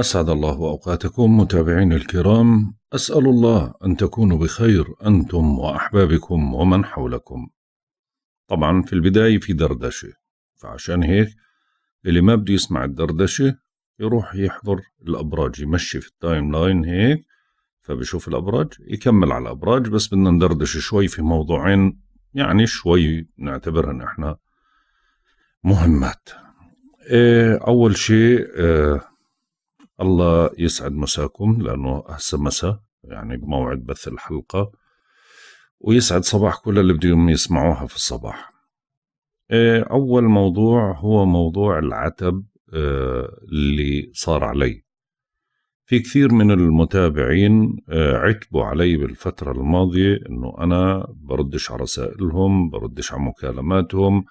أسعد الله أوقاتكم متابعين الكرام أسأل الله أن تكونوا بخير أنتم وأحبابكم ومن حولكم طبعا في البداية في دردشة فعشان هيك اللي ما بده يسمع الدردشة يروح يحضر الأبراج يمشي في التايم لاين هيك فبشوف الأبراج يكمل على الأبراج بس بدنا ندردش شوي في موضوعين يعني شوي نعتبرهن احنا مهمات ايه أول شيء اه الله يسعد مساكم لأنه هسه مساء يعني بموعد بث الحلقة ويسعد صباح كل اللي بدهم يسمعوها في الصباح إيه، أول موضوع هو موضوع العتب آه، اللي صار علي في كثير من المتابعين آه، عتبوا علي بالفترة الماضية أنه أنا بردش على رسائلهم بردش على مكالماتهم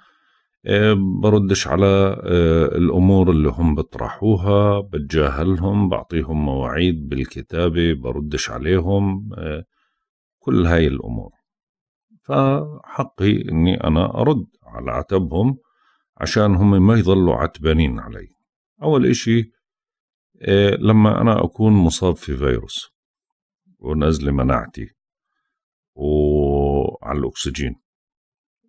بردش على آه، الأمور اللي هم بطرحوها بتجاهلهم بعطيهم مواعيد بالكتابة بردش عليهم آه، كل هاي الأمور فحقي أني أنا أرد على عتبهم عشان هم ما يظلوا عتبانين علي أول إشي آه، لما أنا أكون مصاب في فيروس ونزل مناعتي وعلى الأكسجين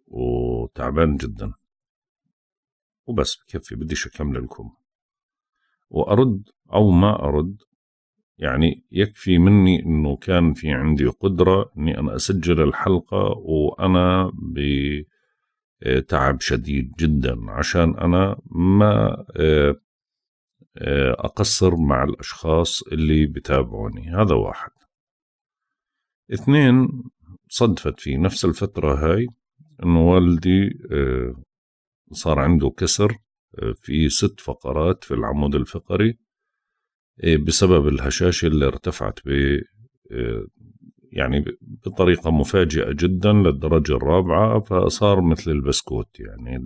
وتعبان جدا وبس بكفي بديش أكمل لكم وأرد أو ما أرد يعني يكفي مني أنه كان في عندي قدرة أني أنا أسجل الحلقة وأنا بتعب آه، شديد جدا عشان أنا ما آه، آه، أقصر مع الأشخاص اللي بتابعوني هذا واحد اثنين صدفت في نفس الفترة هاي أنه والدي صار عنده كسر آه، في ست فقرات في العمود الفقري آه، بسبب الهشاشة اللي ارتفعت ب آه، يعني بطريقة مفاجئة جدا للدرجة الرابعة فصار مثل البسكوت يعني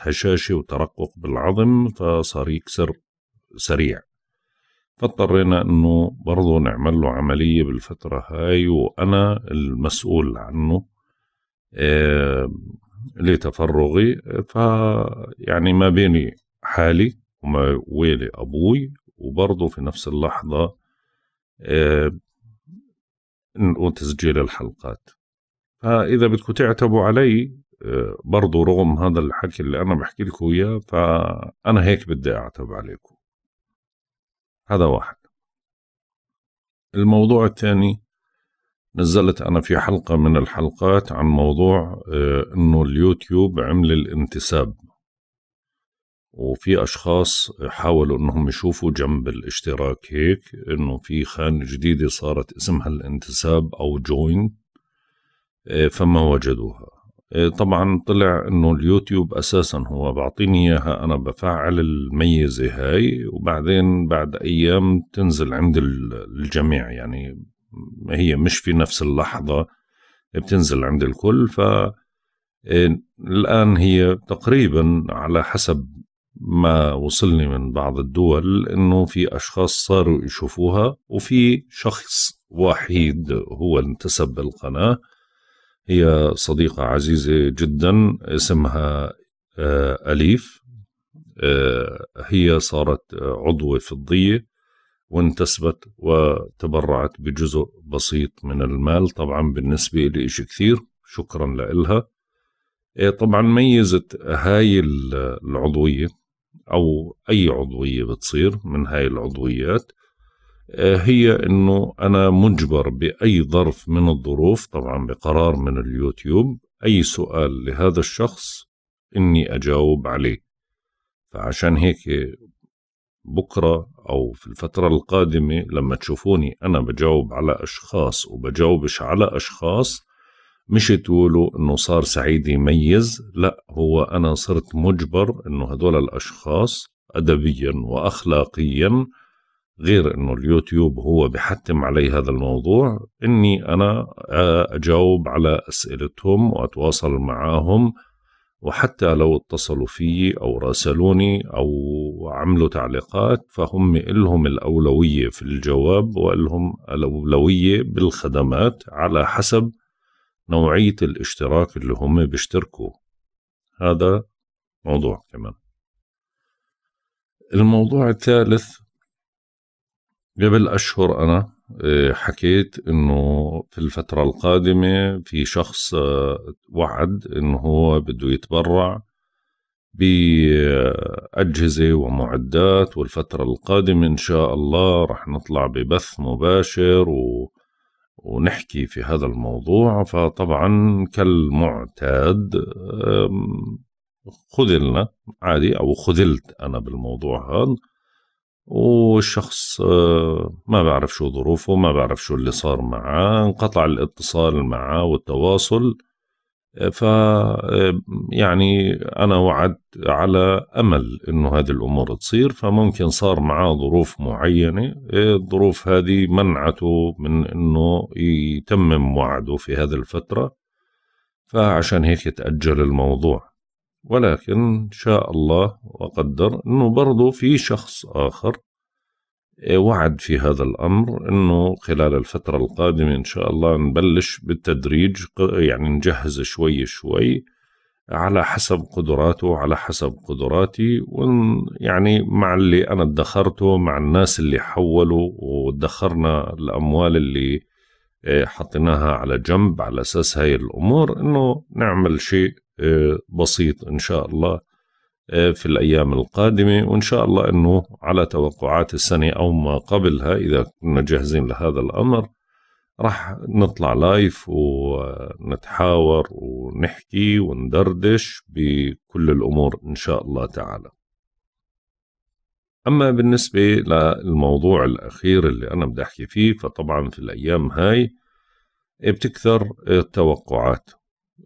هشاشة وترقق بالعظم فصار يكسر سريع فاضطرينا انه برضه نعمل له عملية بالفترة هاي وانا المسؤول عنه لتفرغي فيعني ما بيني حالي وما ويلي أبوي وبرضه في نفس اللحظة آه، وتسجيل الحلقات فإذا بدكم تعتبوا علي آه، برضو رغم هذا الحكي اللي أنا بحكي لكم إياه فأنا هيك بدي أعتب عليكم هذا واحد الموضوع الثاني نزلت أنا في حلقة من الحلقات عن موضوع آه، أنه اليوتيوب عمل الانتساب وفي أشخاص حاولوا أنهم يشوفوا جنب الاشتراك هيك أنه في خانة جديدة صارت اسمها الانتساب أو جوين آه، فما وجدوها آه، طبعا طلع انه اليوتيوب اساسا هو بعطيني اياها انا بفعل الميزه هاي وبعدين بعد ايام تنزل عند الجميع يعني هي مش في نفس اللحظة بتنزل عند الكل ف إيه، الآن هي تقريبا على حسب ما وصلني من بعض الدول انه في اشخاص صاروا يشوفوها وفي شخص وحيد هو انتسب القناه هي صديقه عزيزه جدا اسمها آه، اليف آه، هي صارت عضوه فضيه وانتسبت وتبرعت بجزء بسيط من المال طبعا بالنسبة لي إشي كثير شكرا لإلها إيه، طبعا ميزة هاي العضوية أو أي عضوية بتصير من هاي العضويات إيه، هي أنه أنا مجبر بأي ظرف من الظروف طبعا بقرار من اليوتيوب أي سؤال لهذا الشخص إني أجاوب عليه فعشان هيك بكرة أو في الفترة القادمة لما تشوفوني أنا بجاوب على أشخاص وبجاوبش على أشخاص مش تقولوا إنه صار سعيد يميز لا هو أنا صرت مجبر إنه هدول الأشخاص أدبيا وأخلاقيا غير إنه اليوتيوب هو بحتم علي هذا الموضوع إني أنا أجاوب على أسئلتهم وأتواصل معاهم وحتى لو اتصلوا فيي أو راسلوني أو عملوا تعليقات فهم إلهم الأولوية في الجواب وإلهم الأولوية بالخدمات على حسب نوعية الاشتراك اللي هم بيشتركوا هذا موضوع كمان الموضوع الثالث قبل أشهر أنا آه، حكيت انه في الفترة القادمة في شخص آه، وعد انه هو بده يتبرع بأجهزة ومعدات والفترة القادمة إن شاء الله رح نطلع ببث مباشر و... ونحكي في هذا الموضوع فطبعا كالمعتاد خذلنا عادي أو خذلت أنا بالموضوع هذا والشخص آه، ما بعرف شو ظروفه ما بعرف شو اللي صار معاه انقطع الاتصال معاه والتواصل آه، ف آه، يعني انا وعدت على امل انه هذه الامور تصير فممكن صار معاه ظروف معينه الظروف هذه منعته من انه يتمم وعده في هذه الفتره فعشان هيك تاجل الموضوع ولكن شاء الله وقدر أنه برضه في شخص آخر وعد في هذا الأمر أنه خلال الفترة القادمة إن شاء الله نبلش بالتدريج يعني نجهز شوي شوي على حسب قدراته على حسب قدراتي يعني مع اللي أنا ادخرته مع الناس اللي حولوا وادخرنا الأموال اللي آه، حطيناها على جنب على أساس هاي الأمور أنه نعمل شيء آه، بسيط إن شاء الله آه، في الأيام القادمة وإن شاء الله أنه على توقعات السنة أو ما قبلها إذا كنا جاهزين لهذا الأمر راح نطلع لايف ونتحاور ونحكي وندردش بكل الأمور إن شاء الله تعالى أما بالنسبة للموضوع الأخير اللي أنا بدي أحكي فيه فطبعا في الأيام هاي بتكثر التوقعات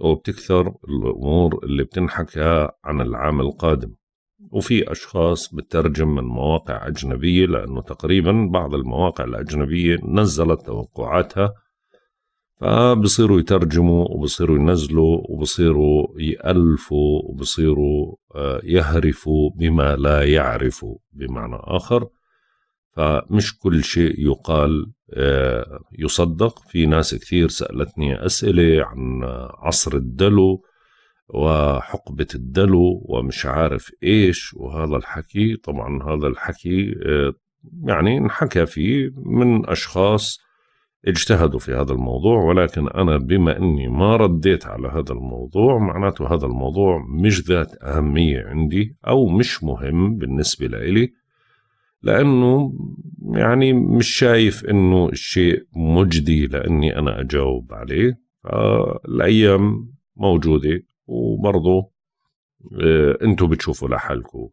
وبتكثر الأمور اللي بتنحكى عن العام القادم وفي أشخاص بترجم من مواقع أجنبية لأنه تقريبا بعض المواقع الأجنبية نزلت توقعاتها فبصيروا يترجموا وبصيروا ينزلوا وبصيروا يألفوا وبصيروا آه، يهرفوا بما لا يعرفوا بمعنى آخر فمش كل شيء يقال آه، يصدق في ناس كثير سألتني أسئلة عن عصر الدلو وحقبة الدلو ومش عارف إيش وهذا الحكي طبعا هذا الحكي آه، يعني انحكى فيه من أشخاص اجتهدوا في هذا الموضوع ولكن أنا بما أني ما رديت على هذا الموضوع معناته هذا الموضوع مش ذات أهمية عندي أو مش مهم بالنسبة لإلي لانه يعني مش شايف انه الشيء مجدي لاني انا اجاوب عليه آه، الايام موجوده وبرضه آه، انتم بتشوفوا لحالكم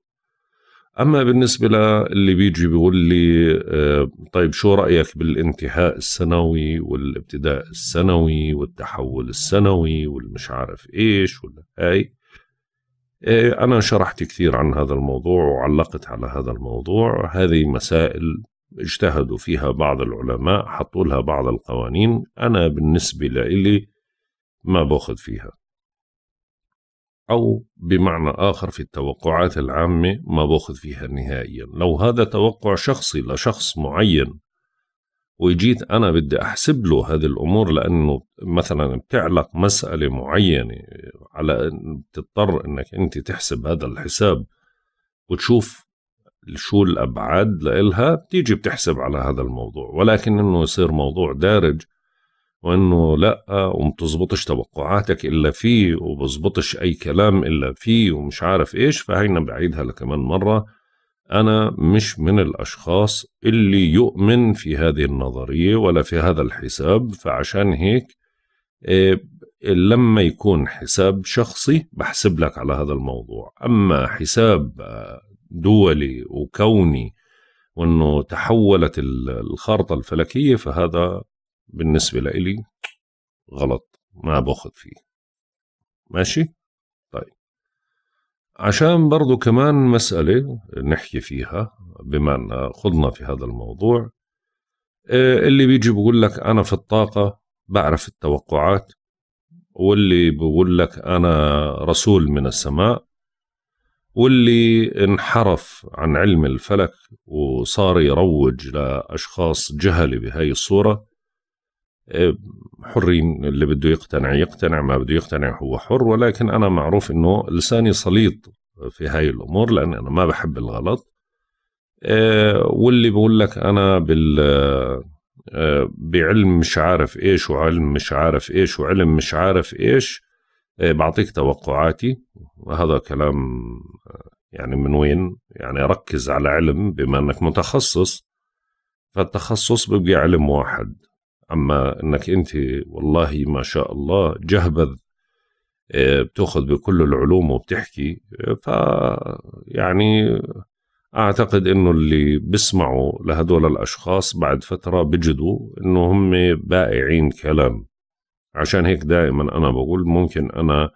اما بالنسبه للي بيجي بيقول لي آه، طيب شو رايك بالانتهاء السنوي والابتداء السنوي والتحول السنوي والمش عارف ايش ولا هاي إيه، أنا شرحت كثير عن هذا الموضوع وعلقت على هذا الموضوع هذه مسائل اجتهدوا فيها بعض العلماء حطوا لها بعض القوانين أنا بالنسبة لإلي ما باخذ فيها أو بمعنى آخر في التوقعات العامة ما باخذ فيها نهائيا لو هذا توقع شخصي لشخص معين وجيت انا بدي احسب له هذه الامور لانه مثلا بتعلق مساله معينه على ان بتضطر انك انت تحسب هذا الحساب وتشوف شو الابعاد لإلها بتيجي بتحسب على هذا الموضوع ولكن انه يصير موضوع دارج وانه لا وما بتزبطش توقعاتك الا فيه وبزبطش اي كلام الا فيه ومش عارف ايش فهينا بعيدها لكمان مره أنا مش من الأشخاص اللي يؤمن في هذه النظرية ولا في هذا الحساب فعشان هيك آه، لما يكون حساب شخصي بحسب لك على هذا الموضوع أما حساب آه، دولي وكوني وأنه تحولت الخارطة الفلكية فهذا بالنسبة لإلي غلط ما باخذ فيه ماشي طيب عشان برضو كمان مسألة نحكي فيها بما أن خضنا في هذا الموضوع آه، اللي بيجي بقول لك أنا في الطاقة بعرف التوقعات واللي بقول لك أنا رسول من السماء واللي انحرف عن علم الفلك وصار يروج لأشخاص جهلة بهاي الصورة حرين اللي بده يقتنع يقتنع ما بده يقتنع هو حر ولكن أنا معروف أنه لساني سليط في هاي الأمور لأن أنا ما بحب الغلط آه، واللي بقول لك أنا بال آه، بعلم مش عارف إيش وعلم مش عارف إيش وعلم مش عارف إيش آه، بعطيك توقعاتي وهذا كلام يعني من وين يعني ركز على علم بما أنك متخصص فالتخصص بيبقى علم واحد اما انك انت والله ما شاء الله جهبذ آه، بتاخذ بكل العلوم وبتحكي ف يعني اعتقد انه اللي بيسمعوا لهدول الاشخاص بعد فتره بيجدوا انه هم بائعين كلام عشان هيك دائما انا بقول ممكن انا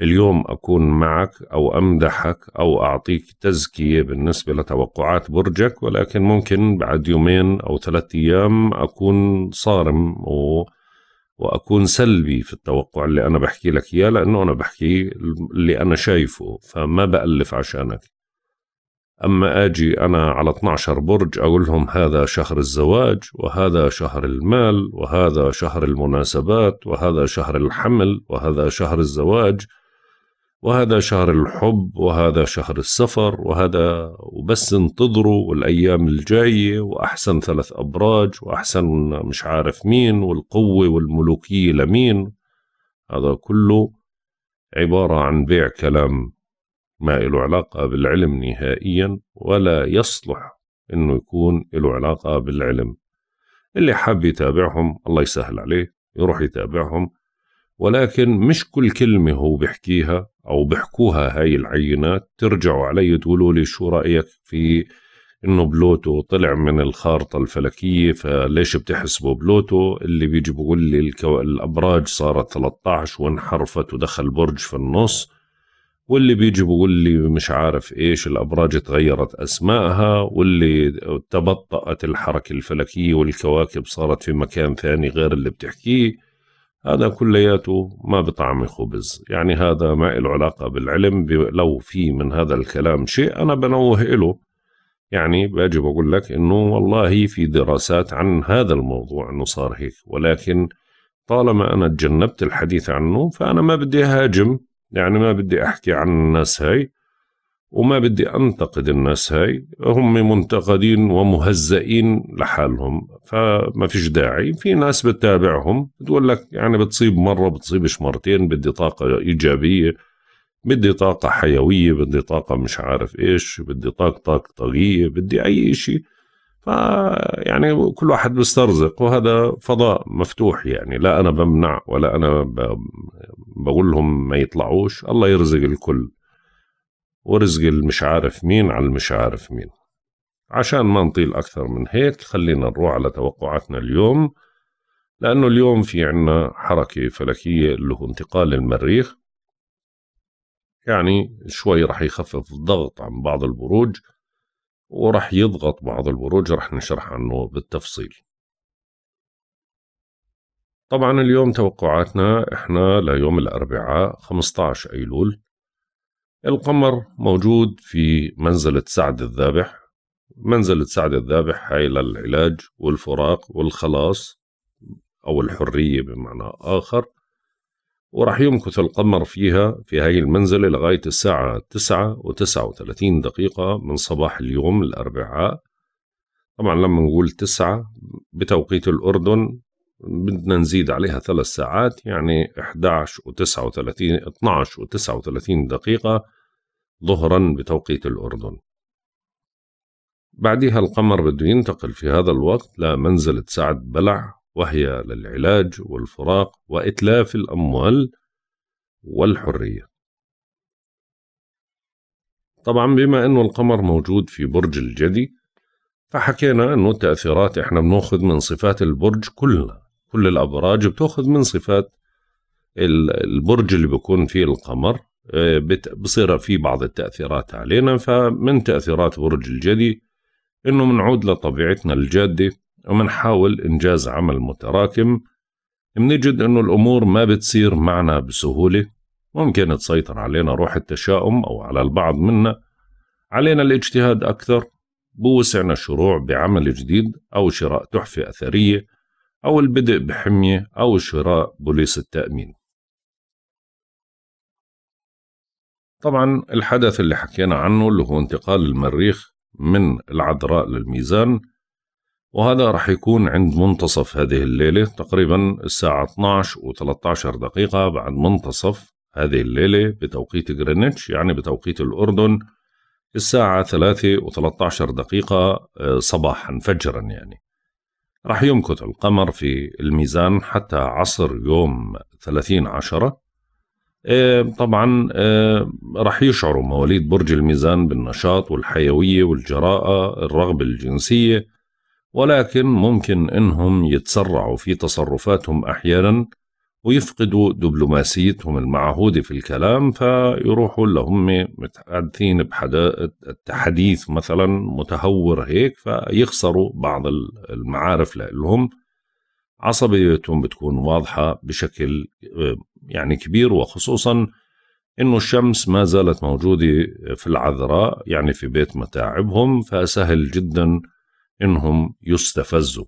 اليوم أكون معك أو أمدحك أو أعطيك تزكية بالنسبة لتوقعات برجك ولكن ممكن بعد يومين أو ثلاثة أيام أكون صارم و... وأكون سلبي في التوقع اللي أنا بحكي لك إياه لأنه أنا بحكي اللي أنا شايفه فما بألف عشانك أما أجي أنا على 12 برج أقولهم هذا شهر الزواج وهذا شهر المال وهذا شهر المناسبات وهذا شهر الحمل وهذا شهر الزواج وهذا شهر الحب وهذا شهر السفر وهذا وبس انتظروا والأيام الجاية وأحسن ثلاث أبراج وأحسن مش عارف مين والقوة والملوكية لمين هذا كله عبارة عن بيع كلام ما له علاقة بالعلم نهائيا ولا يصلح انه يكون له علاقة بالعلم اللي حاب يتابعهم الله يسهل عليه يروح يتابعهم ولكن مش كل كلمة هو بيحكيها أو بحكوها هاي العينات ترجعوا علي تقولوا لي شو رأيك في إنه بلوتو طلع من الخارطة الفلكية فليش بتحسبه بلوتو اللي بيجي بقول لي الكو... الأبراج صارت 13 وانحرفت ودخل برج في النص واللي بيجي بقول لي مش عارف ايش الابراج تغيرت اسمائها واللي تبطأت الحركه الفلكيه والكواكب صارت في مكان ثاني غير اللي بتحكيه هذا كلياته ما بطعم خبز يعني هذا ما له علاقة بالعلم لو في من هذا الكلام شيء أنا بنوه له يعني باجي بقول لك إنه والله في دراسات عن هذا الموضوع إنه صار هيك ولكن طالما أنا تجنبت الحديث عنه فأنا ما بدي أهاجم يعني ما بدي أحكي عن الناس هاي وما بدي أنتقد الناس هاي هم منتقدين ومهزئين لحالهم فما فيش داعي في ناس بتتابعهم بتقول لك يعني بتصيب مرة بتصيبش مرتين بدي طاقة إيجابية بدي طاقة حيوية بدي طاقة مش عارف إيش بدي طاقة طاقية بدي أي إشي فيعني كل واحد بيسترزق وهذا فضاء مفتوح يعني لا أنا بمنع ولا أنا بقول لهم ما يطلعوش الله يرزق الكل ورزق المش عارف مين على المش عارف مين عشان ما نطيل أكثر من هيك خلينا نروح على توقعاتنا اليوم لأنه اليوم في عنا حركة فلكية اللي هو انتقال المريخ يعني شوي رح يخفف الضغط عن بعض البروج ورح يضغط بعض البروج رح نشرح عنه بالتفصيل طبعا اليوم توقعاتنا احنا ليوم الأربعاء 15 أيلول القمر موجود في منزلة سعد الذابح منزلة سعد الذابح هاي للعلاج والفراق والخلاص أو الحرية بمعنى آخر ورح يمكث القمر فيها في هاي المنزلة لغاية الساعة تسعة وتسعة وثلاثين دقيقة من صباح اليوم الأربعاء طبعا لما نقول تسعة بتوقيت الأردن بدنا نزيد عليها ثلاث ساعات يعني 11 و39 12 و39 دقيقة ظهرا بتوقيت الأردن بعدها القمر بده ينتقل في هذا الوقت لمنزلة سعد بلع وهي للعلاج والفراق وإتلاف الأموال والحرية طبعا بما أنه القمر موجود في برج الجدي فحكينا أنه التأثيرات إحنا بناخذ من صفات البرج كلها كل الابراج بتاخذ من صفات البرج اللي بيكون فيه القمر آه، بصير في بعض التاثيرات علينا فمن تاثيرات برج الجدي انه بنعود لطبيعتنا الجاده وبنحاول انجاز عمل متراكم بنجد انه الامور ما بتصير معنا بسهوله ممكن تسيطر علينا روح التشاؤم او على البعض منا علينا الاجتهاد اكثر بوسعنا الشروع بعمل جديد او شراء تحفه اثريه أو البدء بحمية أو شراء بوليس التأمين طبعا الحدث اللي حكينا عنه اللي هو انتقال المريخ من العذراء للميزان وهذا رح يكون عند منتصف هذه الليلة تقريبا الساعة 12 و 13 دقيقة بعد منتصف هذه الليلة بتوقيت غرينتش يعني بتوقيت الأردن الساعة 3 و 13 دقيقة آه، صباحا فجرا يعني راح يمكث القمر في الميزان حتى عصر يوم 30 عشرة إيه، طبعا إيه، راح يشعروا مواليد برج الميزان بالنشاط والحيوية والجراءة الرغبة الجنسية ولكن ممكن انهم يتسرعوا في تصرفاتهم احيانا ويفقدوا دبلوماسيتهم المعهودة في الكلام فيروحوا اللي هم متحدثين التحديث مثلا متهور هيك فيخسروا بعض المعارف لهم عصبيتهم بتكون واضحة بشكل آه، يعني كبير وخصوصا انه الشمس ما زالت موجودة في العذراء يعني في بيت متاعبهم فسهل جدا انهم يستفزوا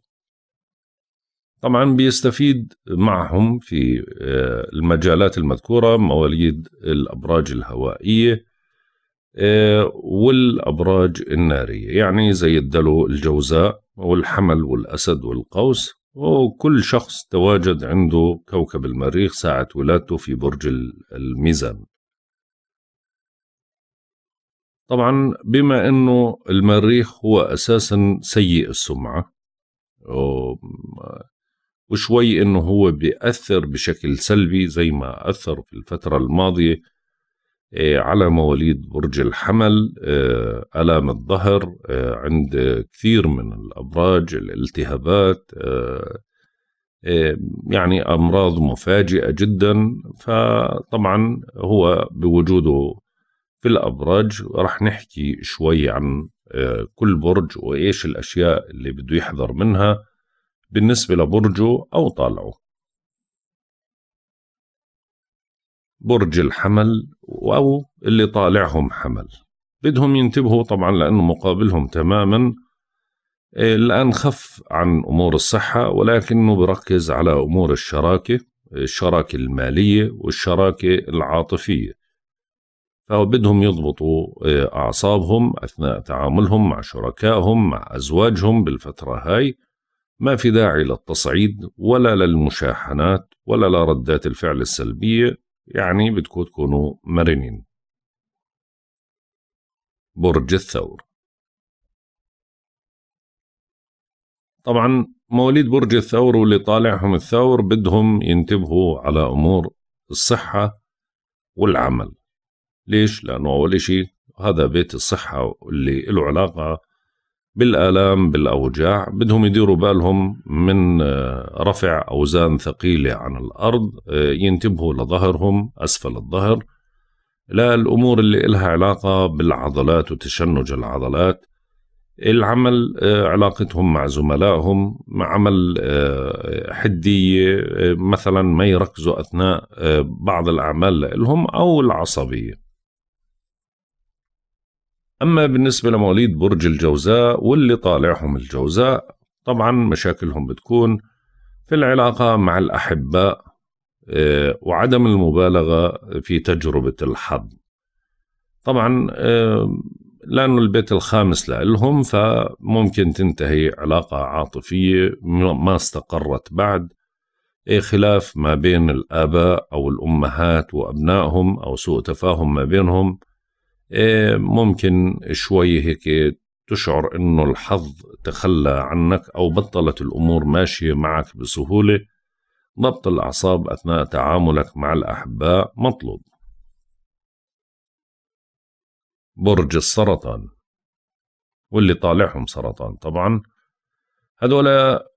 طبعا بيستفيد معهم في آه، المجالات المذكورة مواليد الأبراج الهوائية آه، والأبراج النارية يعني زي الدلو الجوزاء والحمل والأسد والقوس وكل شخص تواجد عنده كوكب المريخ ساعة ولادته في برج الميزان طبعا بما أنه المريخ هو أساسا سيء السمعة وشوي انه هو بيأثر بشكل سلبي زي ما أثر في الفترة الماضية آه، على مواليد برج الحمل آه، آلام الظهر آه، عند كثير من الأبراج الالتهابات يعني أمراض مفاجئة جدا فطبعا هو بوجوده في الأبراج رح نحكي شوي عن كل برج وإيش الأشياء اللي بده يحذر منها بالنسبة لبرجه أو طالعه برج الحمل أو اللي طالعهم حمل بدهم ينتبهوا طبعا لأنه مقابلهم تماما إيه، الآن خف عن أمور الصحة ولكنه بركز على أمور الشراكة الشراكة المالية والشراكة العاطفية فبدهم يضبطوا إيه، أعصابهم أثناء تعاملهم مع شركائهم مع أزواجهم بالفترة هاي ما في داعي للتصعيد ولا للمشاحنات ولا لردات الفعل السلبية يعني بدكم تكونوا مرنين برج الثور طبعا مواليد برج الثور واللي طالعهم الثور بدهم ينتبهوا على أمور الصحة والعمل ليش؟ لأنه أول شيء هذا بيت الصحة اللي له علاقة بالآلام بالأوجاع بدهم يديروا بالهم من آه، رفع أوزان ثقيلة عن الأرض آه، ينتبهوا لظهرهم أسفل الظهر للأمور اللي إلها علاقة بالعضلات وتشنج العضلات العمل آه، علاقتهم مع زملائهم عمل حدية مثلا ما يركزوا أثناء بعض الأعمال لهم أو العصبية أما بالنسبة لمواليد برج الجوزاء واللي طالعهم الجوزاء طبعا مشاكلهم بتكون في العلاقة مع الأحباء آه، وعدم المبالغة في تجربة الحظ طبعا آه، لأنه البيت الخامس لهم فممكن تنتهي علاقة عاطفية ما استقرت بعد أي خلاف ما بين الآباء أو الأمهات وأبنائهم أو سوء تفاهم ما بينهم إيه، ممكن شوي هيك تشعر انه الحظ تخلى عنك او بطلت الامور ماشيه معك بسهوله ضبط الاعصاب اثناء تعاملك مع الاحباء مطلوب برج السرطان واللي طالعهم سرطان طبعا هذول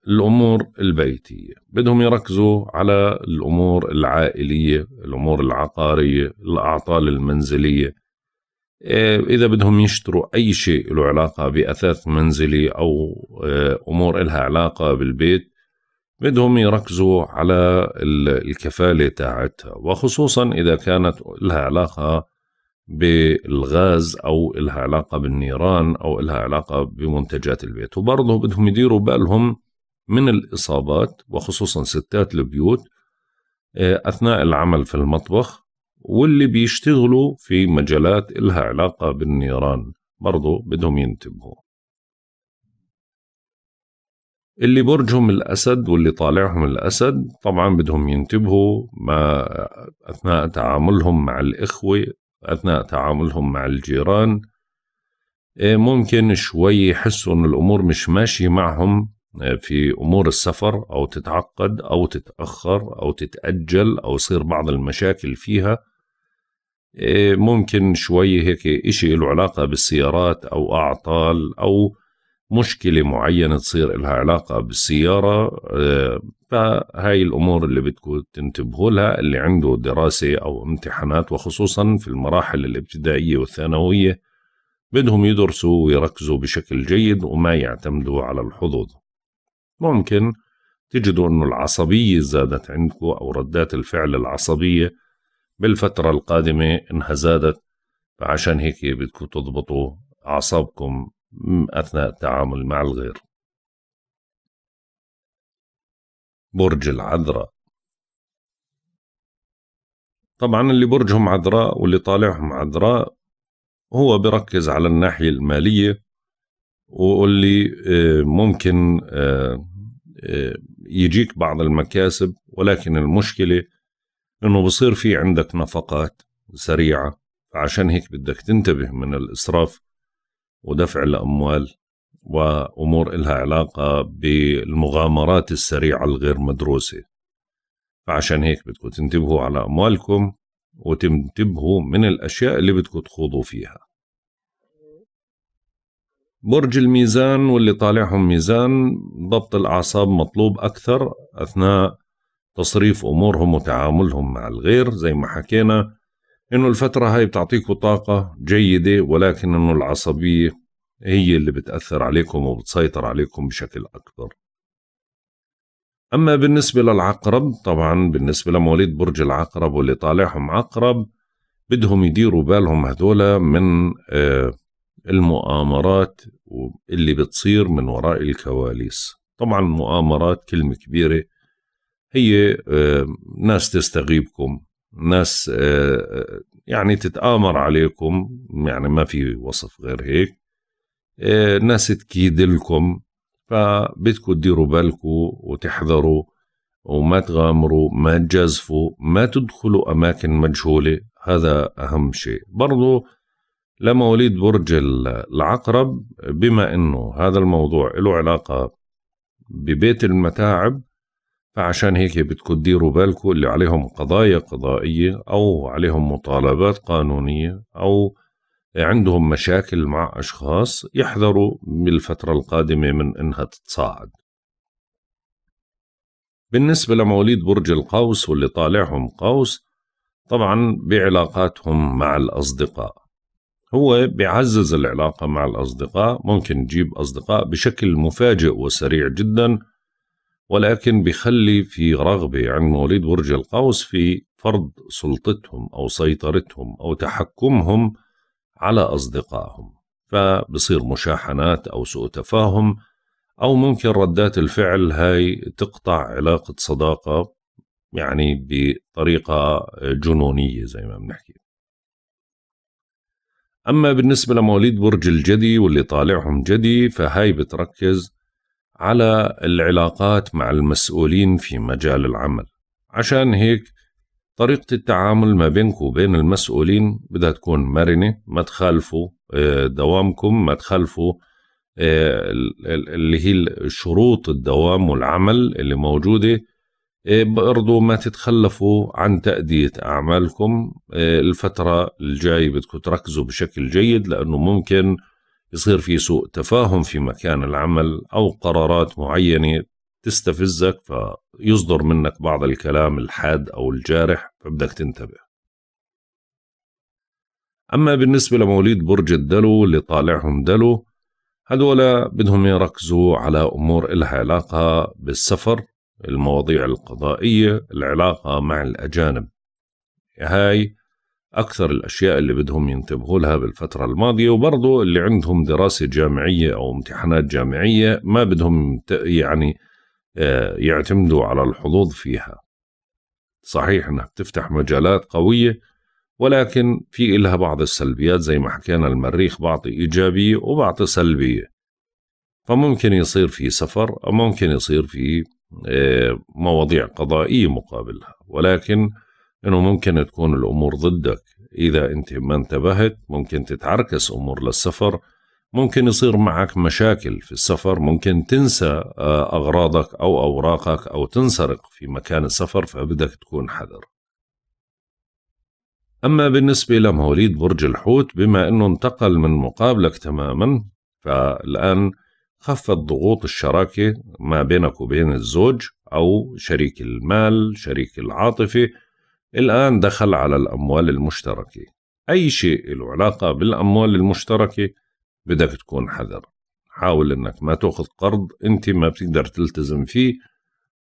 الأمور البيتية بدهم يركزوا على الأمور العائلية الأمور العقارية الأعطال المنزلية آه، إذا بدهم يشتروا أي شيء له علاقة بأثاث منزلي أو آه، أمور إلها علاقة بالبيت بدهم يركزوا على الكفالة تاعتها وخصوصا إذا كانت لها علاقة بالغاز أو لها علاقة بالنيران أو لها علاقة بمنتجات البيت وبرضه بدهم يديروا بالهم من الإصابات وخصوصا ستات البيوت آه، أثناء العمل في المطبخ واللي بيشتغلوا في مجالات إلها علاقة بالنيران برضو بدهم ينتبهوا اللي برجهم الأسد واللي طالعهم الأسد طبعا بدهم ينتبهوا ما أثناء تعاملهم مع الإخوة أثناء تعاملهم مع الجيران إيه، ممكن شوي يحسوا أن الأمور مش ماشية معهم إيه، في أمور السفر أو تتعقد أو تتأخر أو تتأجل أو يصير بعض المشاكل فيها إيه، ممكن شوي هيك إشي له علاقة بالسيارات أو أعطال أو مشكلة معينة تصير لها علاقة بالسيارة إيه، فهاي الأمور اللي بدكم تنتبهوا لها اللي عنده دراسة أو امتحانات وخصوصا في المراحل الابتدائية والثانوية بدهم يدرسوا ويركزوا بشكل جيد وما يعتمدوا على الحظوظ ممكن تجدوا أنه العصبية زادت عندكم أو ردات الفعل العصبية بالفترة القادمة إنها زادت فعشان هيك بدكم تضبطوا أعصابكم أثناء التعامل مع الغير برج العذراء طبعا اللي برجهم عذراء واللي طالعهم عذراء هو بركز على الناحية المالية واللي آه، ممكن آه، آه، يجيك بعض المكاسب ولكن المشكلة انه بصير في عندك نفقات سريعه فعشان هيك بدك تنتبه من الاسراف ودفع الاموال وامور إلها علاقه بالمغامرات السريعه الغير مدروسه فعشان هيك بدكم تنتبهوا على اموالكم وتنتبهوا من الاشياء اللي بدكم تخوضوا فيها برج الميزان واللي طالعهم ميزان ضبط الأعصاب مطلوب أكثر أثناء تصريف أمورهم وتعاملهم مع الغير زي ما حكينا إنه الفترة هاي بتعطيكم طاقة جيدة ولكن إنه العصبية هي اللي بتأثر عليكم وبتسيطر عليكم بشكل أكبر أما بالنسبة للعقرب طبعا بالنسبة لمواليد برج العقرب واللي طالعهم عقرب بدهم يديروا بالهم هذولا من آه، المؤامرات اللي بتصير من وراء الكواليس طبعا المؤامرات كلمة كبيرة هي آه، ناس تستغيبكم ناس آه، آه، يعني تتآمر عليكم يعني ما في وصف غير هيك ناس تكيدلكم فبدكم تديروا بالكم وتحذروا وما تغامروا ما تجازفوا ما تدخلوا أماكن مجهولة هذا أهم شيء برضو لمواليد برج العقرب بما أنه هذا الموضوع له علاقة ببيت المتاعب فعشان هيك بدكم تديروا بالكم اللي عليهم قضايا قضائية أو عليهم مطالبات قانونية أو عندهم مشاكل مع أشخاص يحذروا بالفترة القادمة من إنها تتصاعد بالنسبة لمواليد برج القوس واللي طالعهم قوس طبعا بعلاقاتهم مع الأصدقاء هو بيعزز العلاقة مع الأصدقاء ممكن يجيب أصدقاء بشكل مفاجئ وسريع جدا ولكن بيخلي في رغبة عند مواليد برج القوس في فرض سلطتهم أو سيطرتهم أو تحكمهم على أصدقائهم فبصير مشاحنات أو سوء تفاهم أو ممكن ردات الفعل هاي تقطع علاقة صداقة يعني بطريقة جنونية زي ما بنحكي أما بالنسبة لمواليد برج الجدي واللي طالعهم جدي فهاي بتركز على العلاقات مع المسؤولين في مجال العمل عشان هيك طريقة التعامل ما بينك وبين المسؤولين بدها تكون مرنة ما تخالفوا آه، دوامكم ما تخالفوا آه، اللي هي شروط الدوام والعمل اللي موجودة آه، برضو ما تتخلفوا عن تأدية أعمالكم الفترة الجاية بدكم تركزوا بشكل جيد لأنه ممكن يصير في سوء تفاهم في مكان العمل أو قرارات معينة تستفزك فيصدر منك بعض الكلام الحاد أو الجارح فبدك تنتبه أما بالنسبة لمواليد برج الدلو اللي طالعهم دلو هدول بدهم يركزوا على أمور إلها علاقة بالسفر المواضيع القضائية العلاقة مع الأجانب هاي أكثر الأشياء اللي بدهم ينتبهوا لها بالفترة الماضية وبرضه اللي عندهم دراسة جامعية أو امتحانات جامعية ما بدهم يعني آه، يعتمدوا على الحظوظ فيها صحيح أنها بتفتح مجالات قوية ولكن في إلها بعض السلبيات زي ما حكينا المريخ بعطي إيجابية وبعطي سلبية فممكن يصير في سفر أو ممكن يصير في آه، مواضيع قضائية مقابلها ولكن انه ممكن تكون الامور ضدك اذا انت ما انتبهت ممكن تتعركس امور للسفر ممكن يصير معك مشاكل في السفر ممكن تنسى آه، اغراضك او اوراقك او تنسرق في مكان السفر فبدك تكون حذر أما بالنسبة لمواليد برج الحوت بما أنه انتقل من مقابلك تماما فالآن خفت ضغوط الشراكة ما بينك وبين الزوج أو شريك المال شريك العاطفة الآن دخل على الأموال المشتركة أي شيء له علاقة بالأموال المشتركة بدك تكون حذر حاول إنك ما تأخذ قرض أنت ما بتقدر تلتزم فيه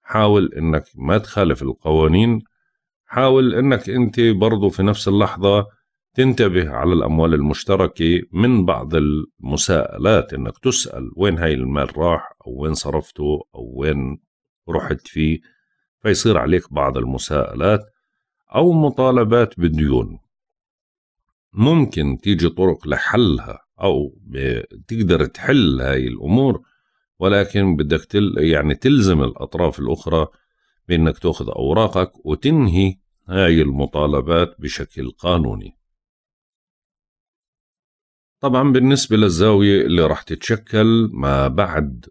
حاول إنك ما تخالف القوانين حاول إنك أنت برضو في نفس اللحظة تنتبه على الأموال المشتركة من بعض المساءلات إنك تسأل وين هاي المال راح أو وين صرفته أو وين رحت فيه فيصير عليك بعض المساءلات أو مطالبات بديون ممكن تيجي طرق لحلها أو تقدر تحل هاي الأمور ولكن بدك تل يعني تلزم الأطراف الأخرى بأنك تأخذ أوراقك وتنهي هاي المطالبات بشكل قانوني طبعا بالنسبة للزاوية اللي راح تتشكل ما بعد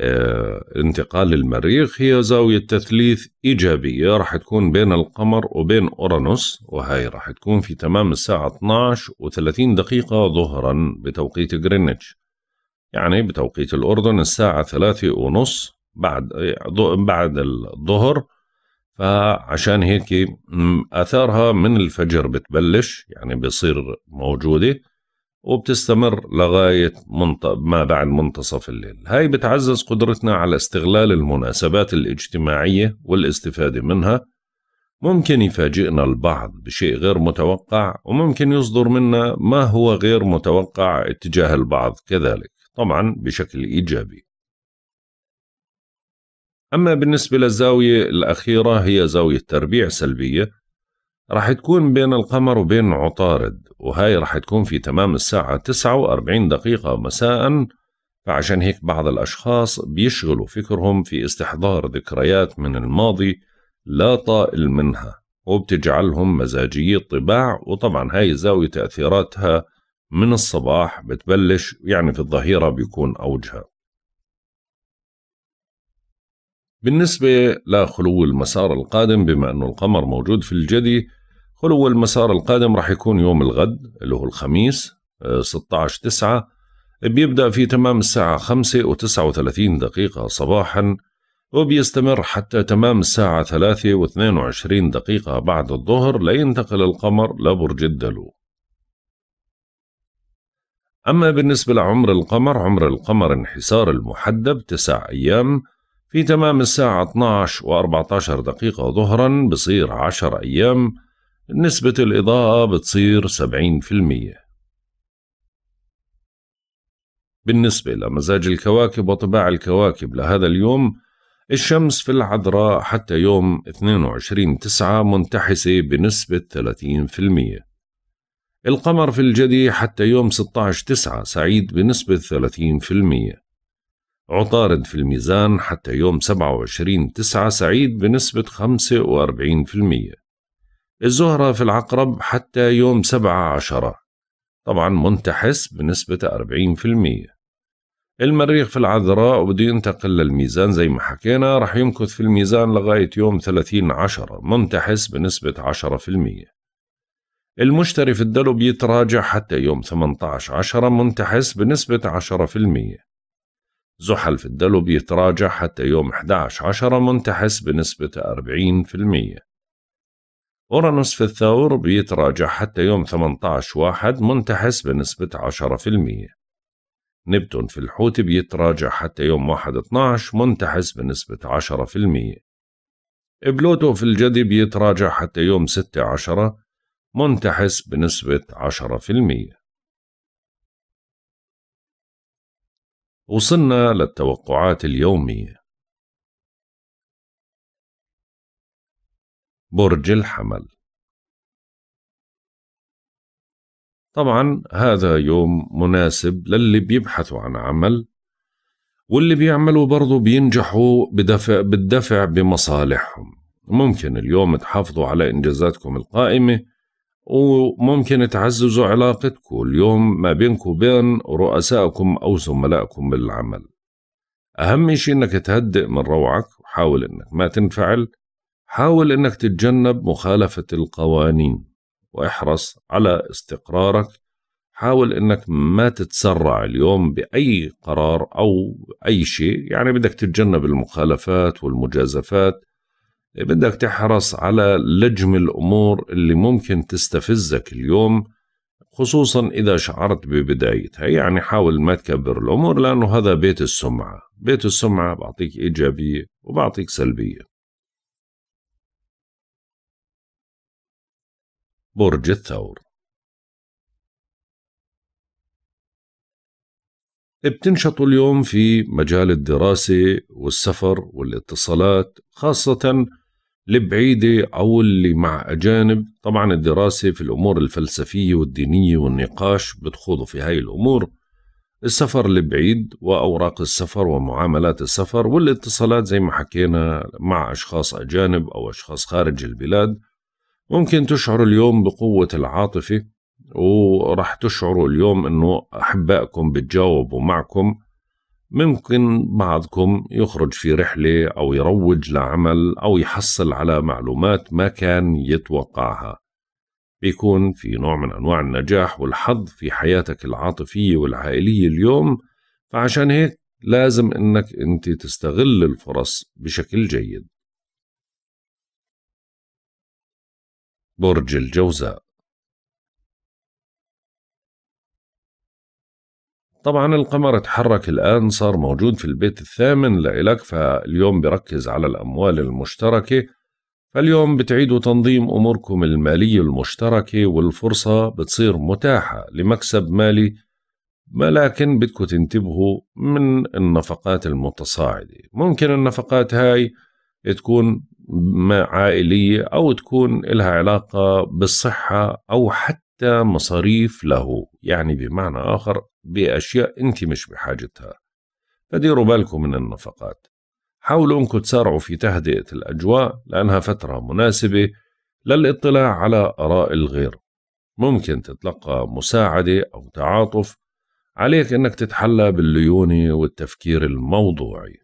آه، انتقال المريخ هي زاوية تثليث إيجابية راح تكون بين القمر وبين أورانوس وهي راح تكون في تمام الساعة 12 و30 دقيقة ظهرا بتوقيت غرينتش يعني بتوقيت الأردن الساعة ثلاثة ونص بعد بعد الظهر فعشان هيك آثارها من الفجر بتبلش يعني بصير موجودة وبتستمر لغاية منط... ما بعد منتصف الليل هاي بتعزز قدرتنا على استغلال المناسبات الاجتماعية والاستفادة منها ممكن يفاجئنا البعض بشيء غير متوقع وممكن يصدر منا ما هو غير متوقع اتجاه البعض كذلك طبعا بشكل إيجابي أما بالنسبة للزاوية الأخيرة هي زاوية تربيع سلبية راح تكون بين القمر وبين عطارد وهاي راح تكون في تمام الساعة 49 دقيقة مساء فعشان هيك بعض الأشخاص بيشغلوا فكرهم في استحضار ذكريات من الماضي لا طائل منها وبتجعلهم مزاجية الطباع وطبعا هاي الزاوية تأثيراتها من الصباح بتبلش يعني في الظهيرة بيكون أوجها بالنسبة لخلو المسار القادم بما أنه القمر موجود في الجدي خلو المسار القادم راح يكون يوم الغد اللي هو الخميس 16 آه، 9 بيبدأ في تمام الساعة 5 و 39 دقيقة صباحا وبيستمر حتى تمام الساعة 3 و 22 دقيقة بعد الظهر لينتقل القمر لبرج الدلو أما بالنسبة لعمر القمر عمر القمر انحسار المحدب تسع أيام في تمام الساعة 12 و 14 دقيقة ظهرا بصير 10 أيام نسبة الإضاءة بتصير 70% بالنسبة لمزاج الكواكب وطباع الكواكب لهذا اليوم الشمس في العذراء حتى يوم 22 تسعة منتحسة بنسبة 30% القمر في الجدي حتى يوم 16 تسعة سعيد بنسبة 30% عطارد في الميزان حتى يوم 27 تسعة سعيد بنسبة 45% الزهرة في العقرب حتى يوم 7 عشرة طبعا منتحس بنسبة 40% المريخ في العذراء وبده ينتقل للميزان زي ما حكينا رح يمكث في الميزان لغاية يوم 30 عشرة منتحس بنسبة 10% المشتري في الدلو بيتراجع حتى يوم 18 عشرة منتحس بنسبة 10% زحل في الدلو بيتراجع حتى يوم 11 عشرة منتحس بنسبة 40% في المية. أورانوس في الثور بيتراجع حتى يوم 18 واحد منتحس بنسبة 10% في المية. نبتون في الحوت بيتراجع حتى يوم 1 12 منتحس بنسبة 10% في المية. بلوتو في الجدي بيتراجع حتى يوم 6 10 منتحس بنسبة 10% وصلنا للتوقعات اليومية برج الحمل طبعا هذا يوم مناسب للي بيبحثوا عن عمل واللي بيعملوا برضو بينجحوا بدفع بالدفع بمصالحهم ممكن اليوم تحافظوا على إنجازاتكم القائمة وممكن تعززوا علاقتكم اليوم ما بينكم وبين رؤسائكم أو زملائكم بالعمل أهم شيء إنك تهدئ من روعك وحاول إنك ما تنفعل حاول إنك تتجنب مخالفة القوانين واحرص على استقرارك حاول إنك ما تتسرع اليوم بأي قرار أو أي شيء يعني بدك تتجنب المخالفات والمجازفات بدك تحرص على لجم الأمور اللي ممكن تستفزك اليوم خصوصا إذا شعرت ببدايتها يعني حاول ما تكبر الأمور لأنه هذا بيت السمعة بيت السمعة بعطيك إيجابية وبعطيك سلبية برج الثور بتنشطوا اليوم في مجال الدراسة والسفر والاتصالات خاصة البعيدة أو اللي مع أجانب طبعا الدراسة في الأمور الفلسفية والدينية والنقاش بتخوضوا في هاي الأمور السفر البعيد وأوراق السفر ومعاملات السفر والاتصالات زي ما حكينا مع أشخاص أجانب أو أشخاص خارج البلاد ممكن تشعروا اليوم بقوة العاطفة ورح تشعروا اليوم أنه أحبائكم بتجاوبوا معكم ممكن بعضكم يخرج في رحلة أو يروج لعمل أو يحصل على معلومات ما كان يتوقعها بيكون في نوع من أنواع النجاح والحظ في حياتك العاطفية والعائلية اليوم فعشان هيك لازم أنك أنت تستغل الفرص بشكل جيد برج الجوزاء طبعا القمر اتحرك الآن صار موجود في البيت الثامن لإلك فاليوم بركز على الأموال المشتركة فاليوم بتعيدوا تنظيم أموركم المالية المشتركة والفرصة بتصير متاحة لمكسب مالي لكن بدكم تنتبهوا من النفقات المتصاعدة ممكن النفقات هاي تكون عائلية أو تكون لها علاقة بالصحة أو حتى حتى مصاريف له يعني بمعنى آخر بأشياء أنت مش بحاجتها فديروا بالكم من النفقات حاولوا أنكم تسارعوا في تهدئة الأجواء لأنها فترة مناسبة للاطلاع على آراء الغير ممكن تتلقى مساعدة أو تعاطف عليك أنك تتحلى بالليونة والتفكير الموضوعي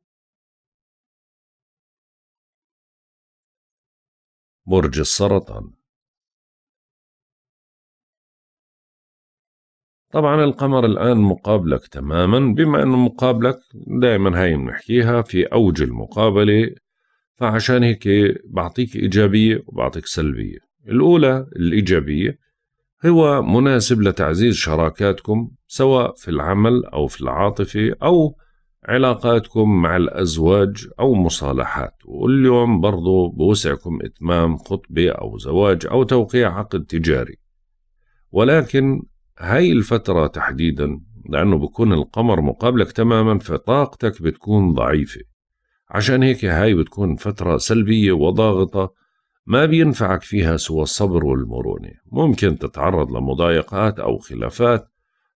برج السرطان طبعا القمر الآن مقابلك تماما بما أنه مقابلك دائما هاي بنحكيها في أوج المقابلة فعشان هيك بعطيك إيجابية وبعطيك سلبية الأولى الإيجابية هو مناسب لتعزيز شراكاتكم سواء في العمل أو في العاطفة أو علاقاتكم مع الأزواج أو مصالحات واليوم برضو بوسعكم إتمام خطبة أو زواج أو توقيع عقد تجاري ولكن هاي الفترة تحديدا لأنه بكون القمر مقابلك تماما فطاقتك بتكون ضعيفة عشان هيك هاي بتكون فترة سلبية وضاغطة ما بينفعك فيها سوى الصبر والمرونة ممكن تتعرض لمضايقات أو خلافات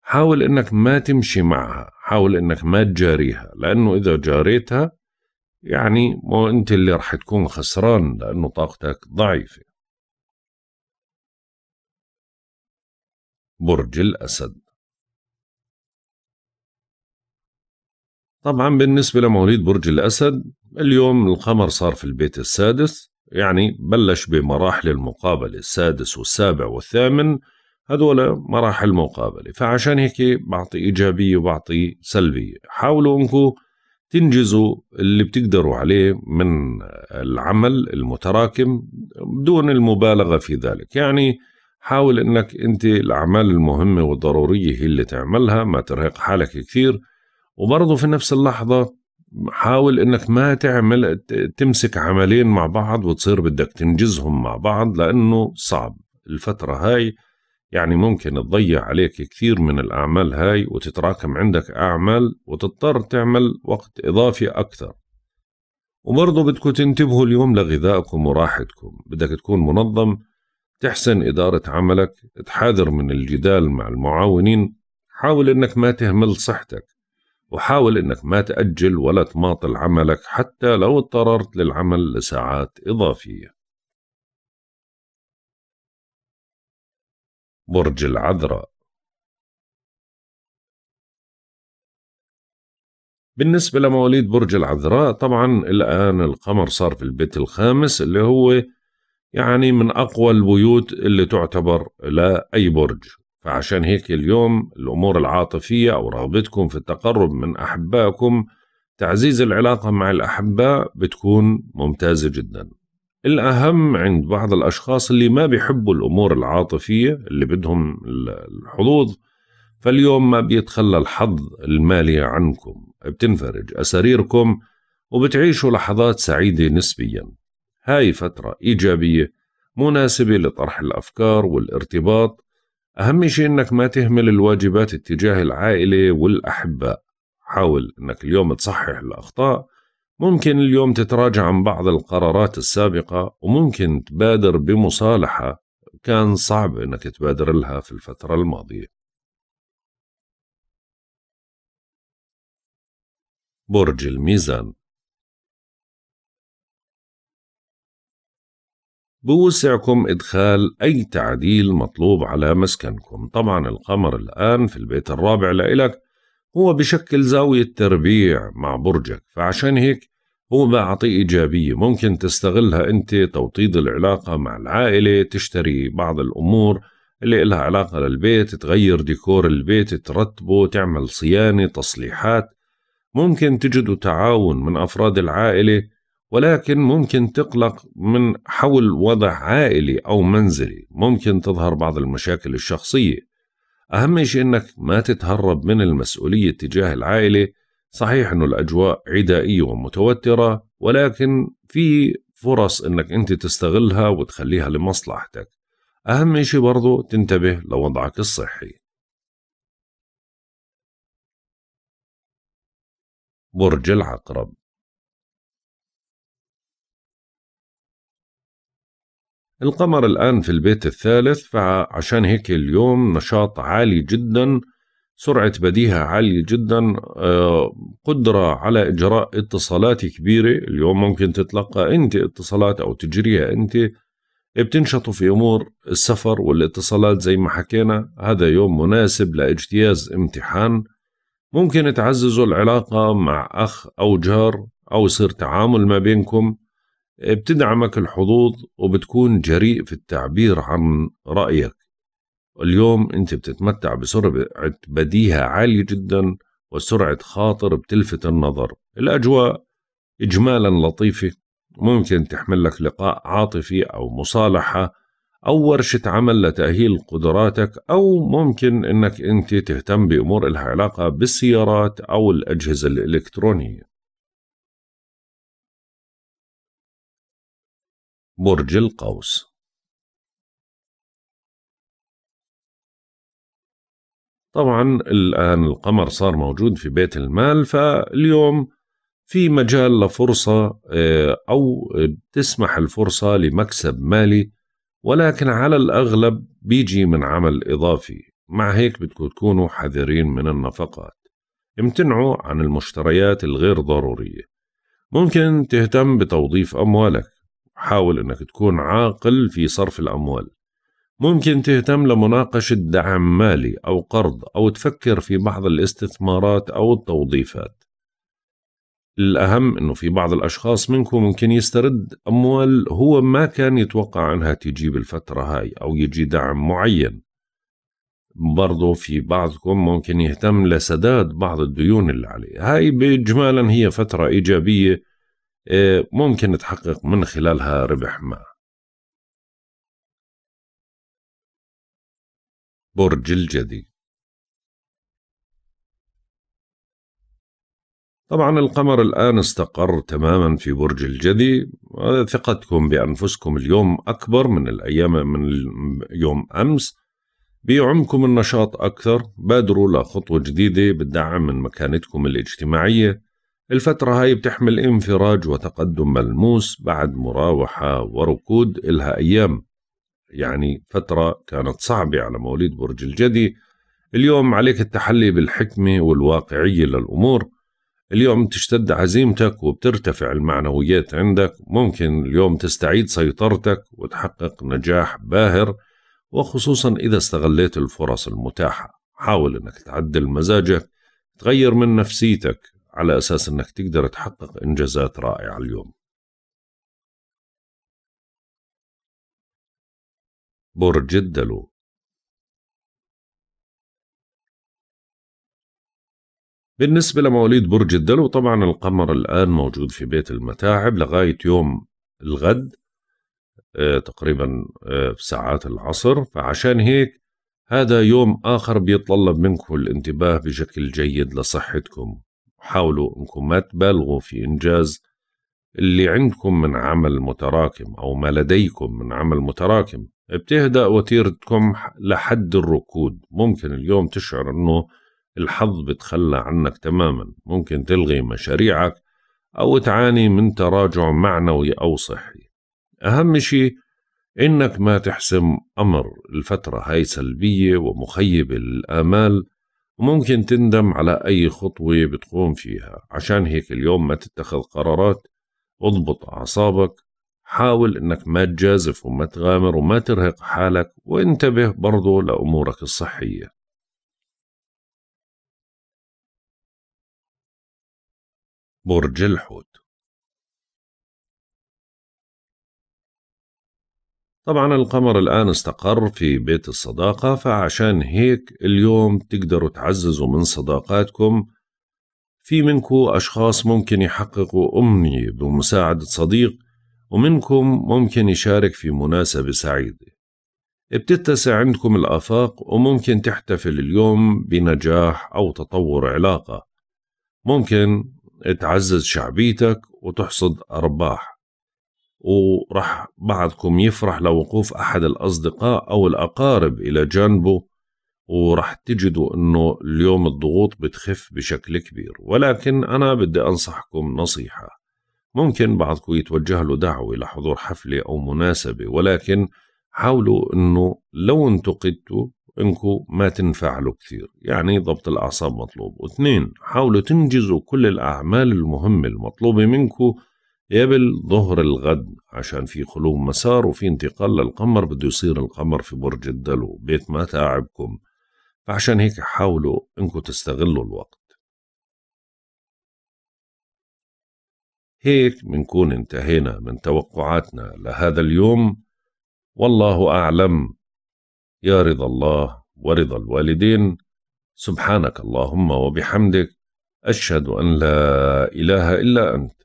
حاول إنك ما تمشي معها حاول إنك ما تجاريها لأنه إذا جاريتها يعني مو أنت اللي رح تكون خسران لأنه طاقتك ضعيفة برج الأسد طبعا بالنسبة لمواليد برج الأسد اليوم القمر صار في البيت السادس يعني بلش بمراحل المقابلة السادس والسابع والثامن هذول مراحل مقابلة فعشان هيك بعطي إيجابية وبعطي سلبية حاولوا أنكم تنجزوا اللي بتقدروا عليه من العمل المتراكم بدون المبالغة في ذلك يعني حاول انك انت الاعمال المهمه والضروريه هي اللي تعملها ما ترهق حالك كثير وبرضه في نفس اللحظه حاول انك ما تعمل تمسك عملين مع بعض وتصير بدك تنجزهم مع بعض لانه صعب الفتره هاي يعني ممكن تضيع عليك كثير من الاعمال هاي وتتراكم عندك اعمال وتضطر تعمل وقت اضافي اكثر وبرضه بدكم تنتبهوا اليوم لغذائكم وراحتكم بدك تكون منظم تحسن إدارة عملك تحاذر من الجدال مع المعاونين حاول أنك ما تهمل صحتك وحاول أنك ما تأجل ولا تماطل عملك حتى لو اضطررت للعمل لساعات إضافية برج العذراء بالنسبة لمواليد برج العذراء طبعا الآن القمر صار في البيت الخامس اللي هو يعني من أقوى البيوت اللي تعتبر لأي برج فعشان هيك اليوم الأمور العاطفية أو رغبتكم في التقرب من أحبائكم تعزيز العلاقة مع الأحباء بتكون ممتازة جدا الأهم عند بعض الأشخاص اللي ما بيحبوا الأمور العاطفية اللي بدهم الحظوظ فاليوم ما بيتخلى الحظ المالي عنكم بتنفرج أساريركم وبتعيشوا لحظات سعيدة نسبياً هاي فترة إيجابية مناسبة لطرح الأفكار والارتباط أهم شيء إنك ما تهمل الواجبات اتجاه العائلة والأحباء حاول إنك اليوم تصحح الأخطاء ممكن اليوم تتراجع عن بعض القرارات السابقة وممكن تبادر بمصالحة كان صعب إنك تبادر لها في الفترة الماضية برج الميزان بوسعكم إدخال أي تعديل مطلوب على مسكنكم طبعا القمر الآن في البيت الرابع لإلك هو بشكل زاوية تربيع مع برجك فعشان هيك هو بعطي إيجابية ممكن تستغلها أنت توطيد العلاقة مع العائلة تشتري بعض الأمور اللي إلها علاقة للبيت تغير ديكور البيت ترتبه تعمل صيانة تصليحات ممكن تجدوا تعاون من أفراد العائلة ولكن ممكن تقلق من حول وضع عائلي أو منزلي ممكن تظهر بعض المشاكل الشخصية أهم شيء أنك ما تتهرب من المسؤولية تجاه العائلة صحيح أنه الأجواء عدائية ومتوترة ولكن في فرص أنك أنت تستغلها وتخليها لمصلحتك أهم شيء برضو تنتبه لوضعك الصحي برج العقرب القمر الآن في البيت الثالث فعشان هيك اليوم نشاط عالي جدا سرعة بديهة عالية جدا آه، قدرة على إجراء اتصالات كبيرة اليوم ممكن تتلقى أنت اتصالات أو تجريها أنت بتنشطوا في أمور السفر والاتصالات زي ما حكينا هذا يوم مناسب لاجتياز امتحان ممكن تعززوا العلاقة مع أخ أو جار أو يصير تعامل ما بينكم بتدعمك الحظوظ وبتكون جريء في التعبير عن رأيك اليوم أنت بتتمتع بسرعة بديهة عالية جدا وسرعة خاطر بتلفت النظر الأجواء إجمالا لطيفة ممكن تحمل لك لقاء عاطفي أو مصالحة أو ورشة عمل لتأهيل قدراتك أو ممكن أنك أنت تهتم بأمور علاقة بالسيارات أو الأجهزة الإلكترونية برج القوس طبعا الآن القمر صار موجود في بيت المال فاليوم في مجال لفرصة آه، أو تسمح الفرصة لمكسب مالي ولكن على الأغلب بيجي من عمل إضافي مع هيك بدكم تكونوا حذرين من النفقات امتنعوا عن المشتريات الغير ضرورية ممكن تهتم بتوظيف أموالك حاول أنك تكون عاقل في صرف الأموال ممكن تهتم لمناقشة دعم مالي أو قرض أو تفكر في بعض الاستثمارات أو التوظيفات الأهم أنه في بعض الأشخاص منكم ممكن يسترد أموال هو ما كان يتوقع أنها تجي بالفترة هاي أو يجي دعم معين برضو في بعضكم ممكن يهتم لسداد بعض الديون اللي عليه هاي بإجمالا هي فترة إيجابية إيه، ممكن تحقق من خلالها ربح ما برج الجدي طبعا القمر الآن استقر تماما في برج الجدي ثقتكم بأنفسكم اليوم أكبر من الأيام من يوم أمس بيعمكم النشاط أكثر بادروا لخطوة جديدة بتدعم من مكانتكم الاجتماعية الفترة هاي بتحمل انفراج وتقدم ملموس بعد مراوحة وركود إلها أيام يعني فترة كانت صعبة على مواليد برج الجدي اليوم عليك التحلي بالحكمة والواقعية للأمور اليوم تشتد عزيمتك وبترتفع المعنويات عندك ممكن اليوم تستعيد سيطرتك وتحقق نجاح باهر وخصوصا إذا استغليت الفرص المتاحة حاول أنك تعدل مزاجك تغير من نفسيتك على أساس أنك تقدر تحقق إنجازات رائعة اليوم برج الدلو بالنسبة لمواليد برج الدلو طبعا القمر الآن موجود في بيت المتاعب لغاية يوم الغد آه، تقريبا آه، في ساعات العصر فعشان هيك هذا يوم آخر بيتطلب منكم الانتباه بشكل جيد لصحتكم حاولوا انكم ما تبالغوا في انجاز اللي عندكم من عمل متراكم او ما لديكم من عمل متراكم بتهدأ وتيرتكم لحد الركود ممكن اليوم تشعر انه الحظ بتخلى عنك تماما ممكن تلغي مشاريعك او تعاني من تراجع معنوي او صحي اهم شيء انك ما تحسم امر الفتره هاي سلبيه ومخيبه للامال وممكن تندم على أي خطوة بتقوم فيها عشان هيك اليوم ما تتخذ قرارات اضبط أعصابك حاول إنك ما تجازف وما تغامر وما ترهق حالك وانتبه برضو لأمورك الصحية برج الحوت طبعا القمر الآن استقر في بيت الصداقة فعشان هيك اليوم تقدروا تعززوا من صداقاتكم في منكم أشخاص ممكن يحققوا أمنية بمساعدة صديق ومنكم ممكن يشارك في مناسبة سعيدة بتتسع عندكم الآفاق وممكن تحتفل اليوم بنجاح أو تطور علاقة ممكن تعزز شعبيتك وتحصد أرباح وراح بعضكم يفرح لوقوف أحد الأصدقاء أو الأقارب إلى جانبه وراح تجدوا أنه اليوم الضغوط بتخف بشكل كبير ولكن أنا بدي أنصحكم نصيحة ممكن بعضكم يتوجه له دعوة لحضور حفلة أو مناسبة ولكن حاولوا أنه لو انتقدتوا انكم ما تنفعلوا كثير يعني ضبط الأعصاب مطلوب واثنين حاولوا تنجزوا كل الأعمال المهمة المطلوبة منكم قبل ظهر الغد عشان في خلو مسار وفي انتقال للقمر بده يصير القمر في برج الدلو بيت ما تاعبكم فعشان هيك حاولوا انكم تستغلوا الوقت هيك منكون انتهينا من توقعاتنا لهذا اليوم والله أعلم يا رضا الله ورضا الوالدين سبحانك اللهم وبحمدك أشهد أن لا إله إلا أنت